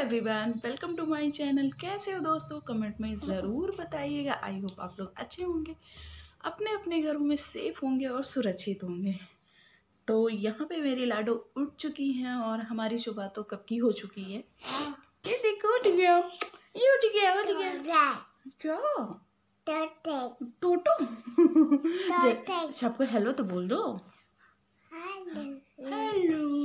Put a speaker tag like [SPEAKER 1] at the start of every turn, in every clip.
[SPEAKER 1] Everyone welcome to my channel कैसे हो दोस्तों कमेंट में ज़रूर बताइएगा आई होप आप लोग अच्छे होंगे अपने अपने घरों में सेफ होंगे और सुरक्षित होंगे तो यहाँ पे मेरी लाडो उठ चुकी हैं और हमारी सुबह तो कब की हो चुकी है ये देखो उठ गया ये उठ गया उठ गया क्या टोटो सबको हेलो तो बोल दो हेलो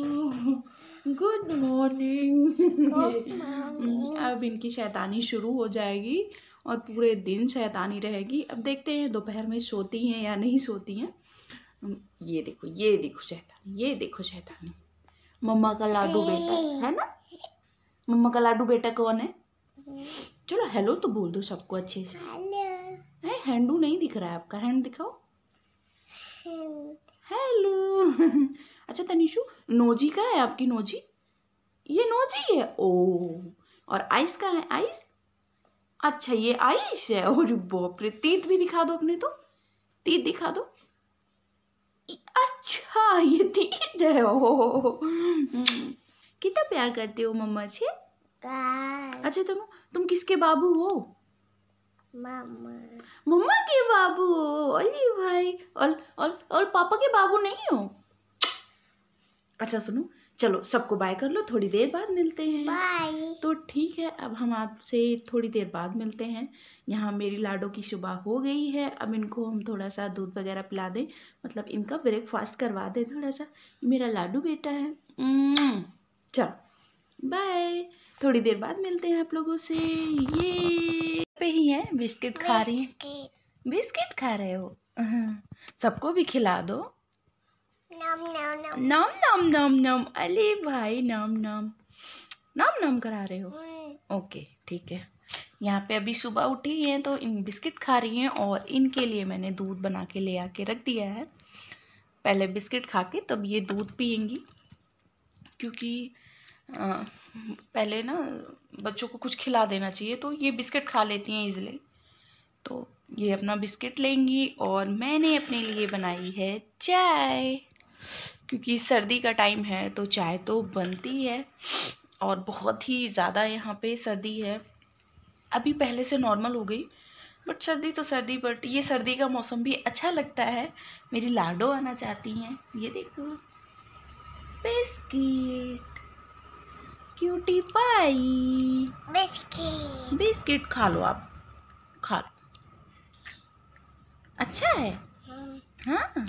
[SPEAKER 1] गुड मॉर्निंग mm, अब इनकी शैतानी शुरू हो जाएगी और पूरे दिन शैतानी रहेगी अब देखते हैं दोपहर में सोती हैं या नहीं सोती हैं mm, ये देखो ये देखो शैतानी ये देखो शैतानी मम्मा का लाडू बेटा है ना मम्मा का लाडू बेटा कौन है चलो हेलो तो बोल दो सबको अच्छे से है हैंडू नहीं दिख रहा है आपका हैंड दिखाओ हेलो अच्छा तनिषु नोजी का है आपकी नोजी ये नोजी है ओ और आइस का है आइस अच्छा ये आइस है और बाप रे तीत भी दिखा दो अपने तो तीत दिखा दो अच्छा ये तीत है ओ कितना प्यार करते हो मम्मा से अच्छा तुम तुम किसके बाबू हो मामा मम्मा के बाबू अली भाई और और और पापा के बाबू नहीं हो अच्छा सुनो चलो सबको बाय कर लो थोड़ी देर बाद मिलते हैं बाय तो ठीक है अब हम आपसे थोड़ी देर बाद मिलते हैं यहाँ मेरी लाडो की सुबह हो गई है अब इनको हम थोड़ा सा दूध वगैरह पिला दें मतलब इनका ब्रेकफास्ट करवा दें थोड़ा सा मेरा लाडू बेटा है चलो बाय थोड़ी देर बाद मिलते हैं आप लोगों से ये पे ही है बिस्किट खा रही है बिस्किट खा रहे हो हाँ। सबको भी खिला दो नम नम नम नम अली भाई नम नम नम नम करा रहे हो ओके हम्म। ठीक है यहाँ पे अभी सुबह उठी हैं तो इन बिस्किट खा रही हैं और इनके लिए मैंने दूध बना के ले आके रख दिया है पहले बिस्किट खा के तब ये दूध पियेंगी क्योंकि आ, पहले ना बच्चों को कुछ खिला देना चाहिए तो ये बिस्किट खा लेती हैं इजली तो ये अपना बिस्किट लेंगी और मैंने अपने लिए बनाई है चाय क्योंकि सर्दी का टाइम है तो चाय तो बनती है और बहुत ही ज़्यादा यहाँ पे सर्दी है अभी पहले से नॉर्मल हो गई बट सर्दी तो सर्दी बट ये सर्दी का मौसम भी अच्छा लगता है मेरी लाडो आना चाहती हैं ये देखो biscuit cutie pie biscuit biscuit खा लो आप खा लो अच्छा है हाँ, हाँ।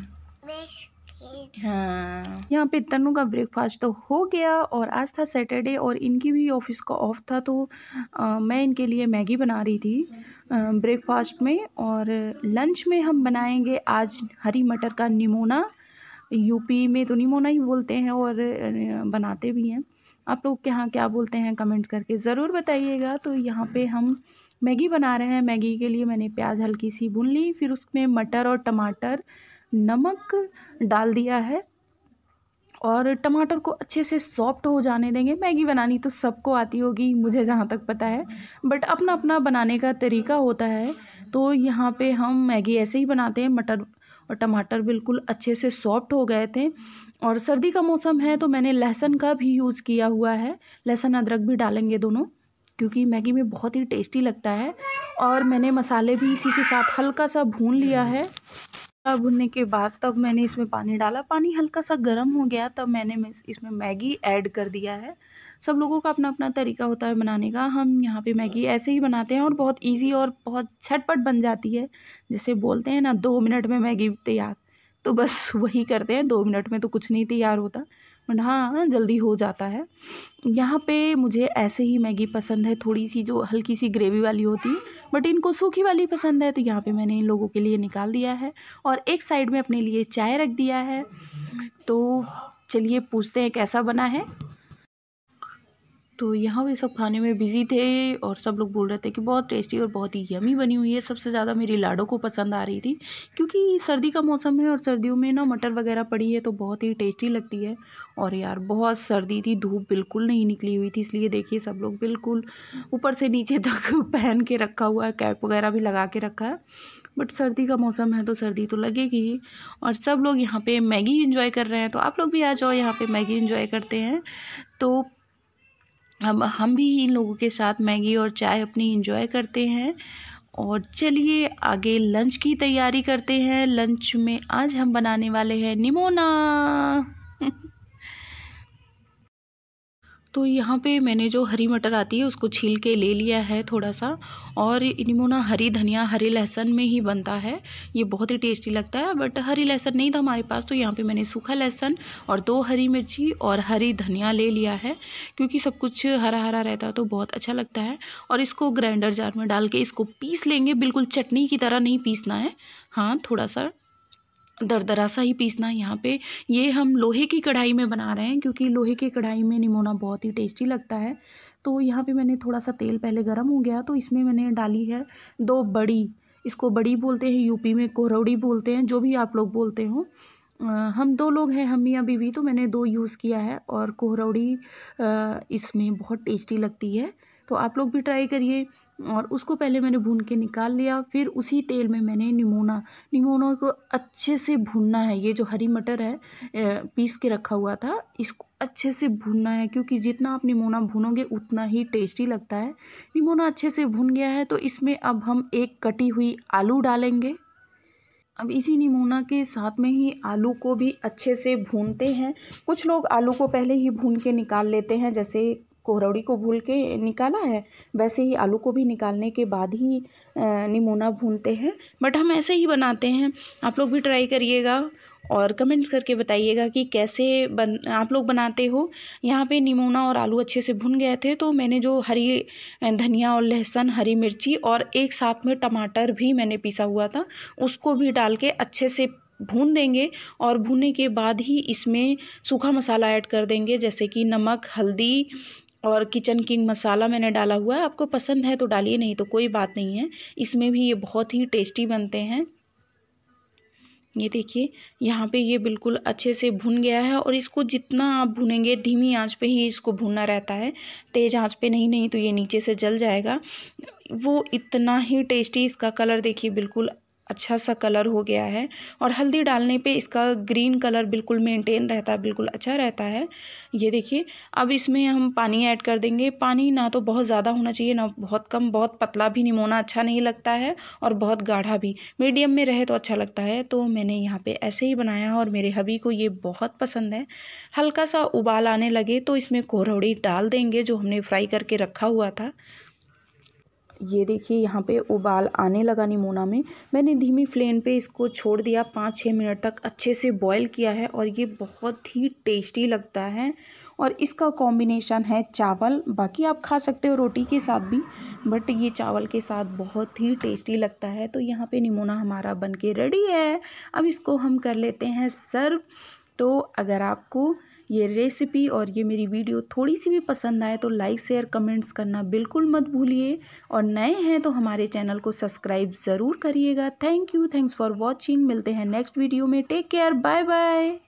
[SPEAKER 1] हाँ यहाँ पे तनु का ब्रेकफास्ट तो हो गया और आज था सैटरडे और इनकी भी ऑफिस का ऑफ था तो आ, मैं इनके लिए मैगी बना रही थी ब्रेकफास्ट में और लंच में हम बनाएंगे आज हरी मटर का निमोना यूपी में तो निमोना ही बोलते हैं और बनाते भी हैं आप लोग के यहाँ क्या बोलते हैं कमेंट करके ज़रूर बताइएगा तो यहाँ पे हम मैगी बना रहे हैं मैगी के लिए मैंने प्याज हल्की सी भून ली फिर उसमें मटर और टमाटर नमक डाल दिया है और टमाटर को अच्छे से सॉफ्ट हो जाने देंगे मैगी बनानी तो सबको आती होगी मुझे जहाँ तक पता है बट अपना अपना बनाने का तरीका होता है तो यहाँ पे हम मैगी ऐसे ही बनाते हैं मटर और टमाटर बिल्कुल अच्छे से सॉफ्ट हो गए थे और सर्दी का मौसम है तो मैंने लहसुन का भी यूज़ किया हुआ है लहसुन अदरक भी डालेंगे दोनों क्योंकि मैगी में बहुत ही टेस्टी लगता है और मैंने मसाले भी इसी के साथ हल्का सा भून लिया है भुनने के बाद तब मैंने इसमें पानी डाला पानी हल्का सा गर्म हो गया तब मैंने इसमें मैगी ऐड कर दिया है सब लोगों का अपना अपना तरीका होता है बनाने का हम यहाँ पे मैगी ऐसे ही बनाते हैं और बहुत इजी और बहुत झटपट बन जाती है जैसे बोलते हैं ना दो मिनट में मैगी तैयार तो बस वही करते हैं दो मिनट में तो कुछ नहीं तैयार होता बट हाँ जल्दी हो जाता है यहाँ पे मुझे ऐसे ही मैगी पसंद है थोड़ी सी जो हल्की सी ग्रेवी वाली होती है बट इनको सूखी वाली पसंद है तो यहाँ पे मैंने इन लोगों के लिए निकाल दिया है और एक साइड में अपने लिए चाय रख दिया है तो चलिए पूछते हैं कैसा बना है तो यहाँ भी सब खाने में बिज़ी थे और सब लोग बोल रहे थे कि बहुत टेस्टी और बहुत ही यमी बनी हुई है सबसे ज़्यादा मेरी लाडो को पसंद आ रही थी क्योंकि सर्दी का मौसम है और सर्दियों में ना मटर वगैरह पड़ी है तो बहुत ही टेस्टी लगती है और यार बहुत सर्दी थी धूप बिल्कुल नहीं निकली हुई थी इसलिए देखिए सब लोग बिल्कुल ऊपर से नीचे तक पहन के रखा हुआ है कैप वगैरह भी लगा के रखा है बट सर्दी का मौसम है तो सर्दी तो लगेगी ही और सब लोग यहाँ पे मैगी इन्जॉय कर रहे हैं तो आप लोग भी आ जाओ यहाँ पे मैगी इन्जॉय करते हैं तो हम हम भी इन लोगों के साथ मैगी और चाय अपनी इंजॉय करते हैं और चलिए आगे लंच की तैयारी करते हैं लंच में आज हम बनाने वाले हैं निमोना तो यहाँ पे मैंने जो हरी मटर आती है उसको छील के ले लिया है थोड़ा सा और इनमोना हरी धनिया हरी लहसन में ही बनता है ये बहुत ही टेस्टी लगता है बट हरी लहसन नहीं था हमारे पास तो यहाँ पे मैंने सूखा लहसन और दो हरी मिर्ची और हरी धनिया ले लिया है क्योंकि सब कुछ हरा हरा रहता है तो बहुत अच्छा लगता है और इसको ग्राइंडर जार में डाल के इसको पीस लेंगे बिल्कुल चटनी की तरह नहीं पीसना है हाँ थोड़ा सा दरदरा सा ही पीसना यहाँ पे ये हम लोहे की कढ़ाई में बना रहे हैं क्योंकि लोहे की कढ़ाई में निमोना बहुत ही टेस्टी लगता है तो यहाँ पे मैंने थोड़ा सा तेल पहले गर्म हो गया तो इसमें मैंने डाली है दो बड़ी इसको बड़ी बोलते हैं यूपी में कोहरौड़ी बोलते हैं जो भी आप लोग बोलते हो हम दो लोग हैं हम या बीवी तो मैंने दो यूज़ किया है और कोहरौड़ी इसमें बहुत टेस्टी लगती है तो आप लोग भी ट्राई करिए और उसको पहले मैंने भून के निकाल लिया फिर उसी तेल में मैंने निमोना निमोना को अच्छे से भूनना है ये जो हरी मटर है पीस के रखा हुआ था इसको अच्छे से भूनना है क्योंकि जितना आप निमोना भूनोगे उतना ही टेस्टी लगता है निमोना अच्छे से भून गया है तो इसमें अब हम एक कटी हुई आलू डालेंगे अब इसी निमोना के साथ में ही आलू को भी अच्छे से भूनते हैं कुछ लोग आलू को पहले ही भून के निकाल लेते हैं जैसे कोहरौड़ी को भूल के निकाला है वैसे ही आलू को भी निकालने के बाद ही निमोना भूनते हैं बट हम ऐसे ही बनाते हैं आप लोग भी ट्राई करिएगा और कमेंट्स करके बताइएगा कि कैसे बन आप लोग बनाते हो यहाँ पे निमोना और आलू अच्छे से भुन गए थे तो मैंने जो हरी धनिया और लहसुन हरी मिर्ची और एक साथ में टमाटर भी मैंने पीसा हुआ था उसको भी डाल के अच्छे से भून देंगे और भूनने के बाद ही इसमें सूखा मसाला ऐड कर देंगे जैसे कि नमक हल्दी और किचन किंग मसाला मैंने डाला हुआ है आपको पसंद है तो डालिए नहीं तो कोई बात नहीं है इसमें भी ये बहुत ही टेस्टी बनते हैं ये देखिए यहाँ पे ये बिल्कुल अच्छे से भुन गया है और इसको जितना आप भुनेंगे धीमी आंच पे ही इसको भुनना रहता है तेज़ आंच पे नहीं नहीं तो ये नीचे से जल जाएगा वो इतना ही टेस्टी इसका कलर देखिए बिल्कुल अच्छा सा कलर हो गया है और हल्दी डालने पे इसका ग्रीन कलर बिल्कुल मेंटेन रहता है बिल्कुल अच्छा रहता है ये देखिए अब इसमें हम पानी ऐड कर देंगे पानी ना तो बहुत ज़्यादा होना चाहिए ना बहुत कम बहुत पतला भी निमोना अच्छा नहीं लगता है और बहुत गाढ़ा भी मीडियम में रहे तो अच्छा लगता है तो मैंने यहाँ पर ऐसे ही बनाया और मेरे हबी को ये बहुत पसंद है हल्का सा उबाल आने लगे तो इसमें कोरौड़ी डाल देंगे जो हमने फ्राई करके रखा हुआ था ये देखिए यहाँ पे उबाल आने लगा निमोना में मैंने धीमी फ्लेम पे इसको छोड़ दिया पाँच छः मिनट तक अच्छे से बॉईल किया है और ये बहुत ही टेस्टी लगता है और इसका कॉम्बिनेशन है चावल बाकी आप खा सकते हो रोटी के साथ भी बट ये चावल के साथ बहुत ही टेस्टी लगता है तो यहाँ पे निमोना हमारा बन के रेडी है अब इसको हम कर लेते हैं सर्व तो अगर आपको ये रेसिपी और ये मेरी वीडियो थोड़ी सी भी पसंद आए तो लाइक शेयर कमेंट्स करना बिल्कुल मत भूलिए और नए हैं तो हमारे चैनल को सब्सक्राइब ज़रूर करिएगा thank you thanks for watching मिलते हैं नेक्स्ट वीडियो में टेक केयर बाय बाय